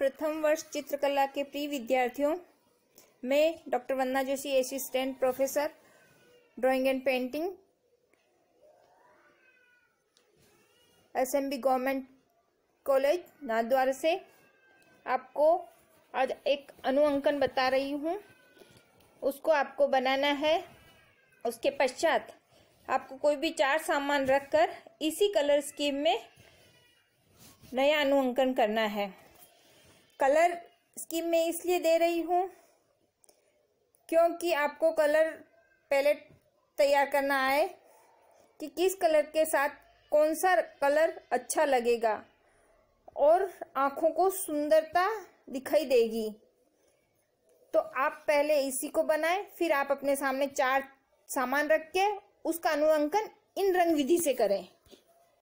प्रथम वर्ष चित्रकला के प्री विद्यार्थियों मैं doctor Vandana Joshi assistant professor drawing and painting SMB government college Nathdwara से आपको आज एक अनुअंकन बता रही हूँ उसको आपको बनाना है उसके पश्चात आपको कोई भी चार सामान रखकर इसी कलर स्कीम में नया अनुअंकन करना है कलर स्कीम में इसलिए दे रही हूँ क्योंकि आपको कलर पैलेट तैयार करना है कि किस कलर के साथ कौन सा कलर अच्छा लगेगा और आँखों को सुंदरता दिखाई देगी तो आप पहले इसी को बनाएं फिर आप अपने सामने चार सामान रख के उसका अनुअंकन इन रंग विधि से करें